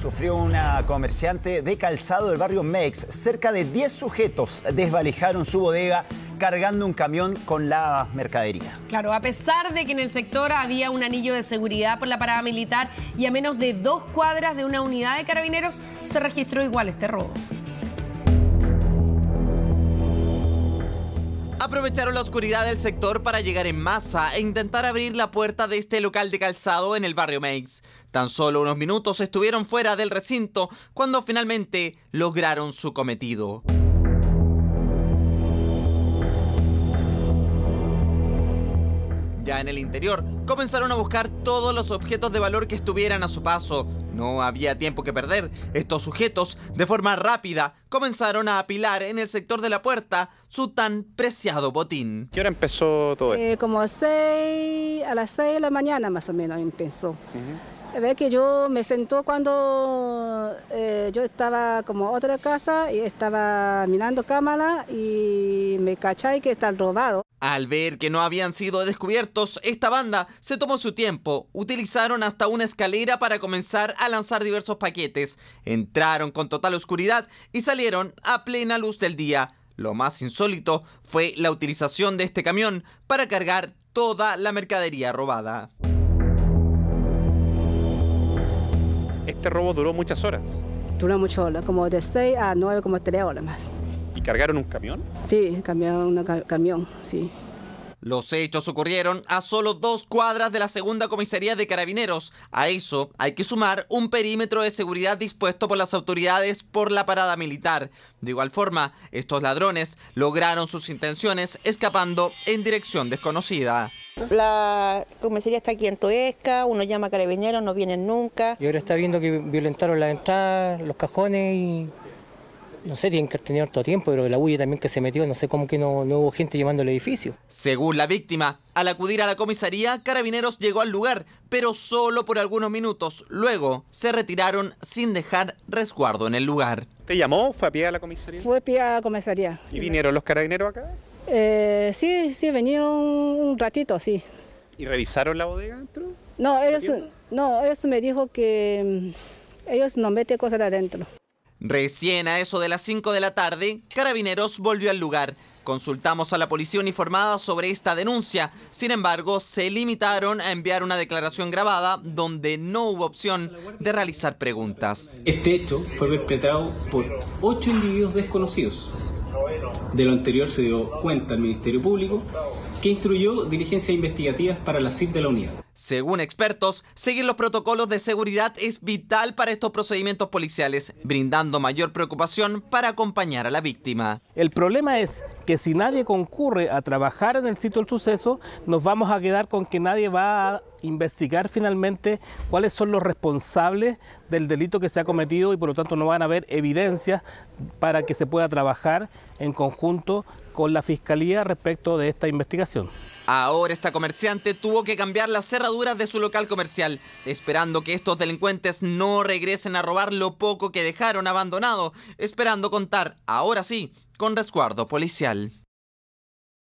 sufrió una comerciante de calzado del barrio Mex. Cerca de 10 sujetos desvalijaron su bodega cargando un camión con la mercadería. Claro, a pesar de que en el sector había un anillo de seguridad por la parada militar y a menos de dos cuadras de una unidad de carabineros, se registró igual este robo. Aprovecharon la oscuridad del sector para llegar en masa e intentar abrir la puerta de este local de calzado en el barrio Meigs. Tan solo unos minutos estuvieron fuera del recinto cuando finalmente lograron su cometido. Ya en el interior, comenzaron a buscar todos los objetos de valor que estuvieran a su paso, no había tiempo que perder. Estos sujetos, de forma rápida, comenzaron a apilar en el sector de la puerta su tan preciado botín. ¿Qué hora empezó todo esto? Eh, como a, a las 6 de la mañana más o menos empezó. Uh -huh. Ve que yo me sentó cuando eh, yo estaba como otra casa y estaba mirando cámara y me cachai que está robado. Al ver que no habían sido descubiertos, esta banda se tomó su tiempo. Utilizaron hasta una escalera para comenzar a lanzar diversos paquetes. Entraron con total oscuridad y salieron a plena luz del día. Lo más insólito fue la utilización de este camión para cargar toda la mercadería robada. Este robo duró muchas horas. Duró muchas horas, como de 6 a 9, como horas más cargaron un camión? Sí, cambiaron un camión, sí. Los hechos ocurrieron a solo dos cuadras de la segunda comisaría de carabineros. A eso hay que sumar un perímetro de seguridad dispuesto por las autoridades por la parada militar. De igual forma, estos ladrones lograron sus intenciones escapando en dirección desconocida. La comisaría está aquí en Toesca, uno llama a carabineros, no vienen nunca. Y ahora está viendo que violentaron la entrada, los cajones y no sé, tienen que haber tenido harto tiempo, pero la bulla también que se metió, no sé cómo que no, hubo gente llamando al edificio. Según la víctima, al acudir a la comisaría, Carabineros llegó al lugar, pero solo por algunos minutos. Luego se retiraron sin dejar resguardo en el lugar. ¿Te llamó? ¿Fue a pie a la comisaría? Fue a pie a la comisaría. ¿Y vinieron los carabineros acá? Eh, sí, sí, vinieron un ratito, sí. ¿Y revisaron la bodega No, ellos, no, me dijo que mm, ellos no meten cosas adentro. Recién a eso de las 5 de la tarde, Carabineros volvió al lugar. Consultamos a la policía uniformada sobre esta denuncia, sin embargo se limitaron a enviar una declaración grabada donde no hubo opción de realizar preguntas. Este hecho fue perpetrado por ocho individuos desconocidos. De lo anterior se dio cuenta el Ministerio Público, que instruyó diligencias investigativas para la CID de la unidad. Según expertos, seguir los protocolos de seguridad es vital para estos procedimientos policiales, brindando mayor preocupación para acompañar a la víctima. El problema es que si nadie concurre a trabajar en el sitio del suceso, nos vamos a quedar con que nadie va a investigar finalmente cuáles son los responsables del delito que se ha cometido y por lo tanto no van a haber evidencias para que se pueda trabajar en conjunto con la Fiscalía respecto de esta investigación. Ahora esta comerciante tuvo que cambiar las cerraduras de su local comercial, esperando que estos delincuentes no regresen a robar lo poco que dejaron abandonado, esperando contar, ahora sí, con resguardo policial.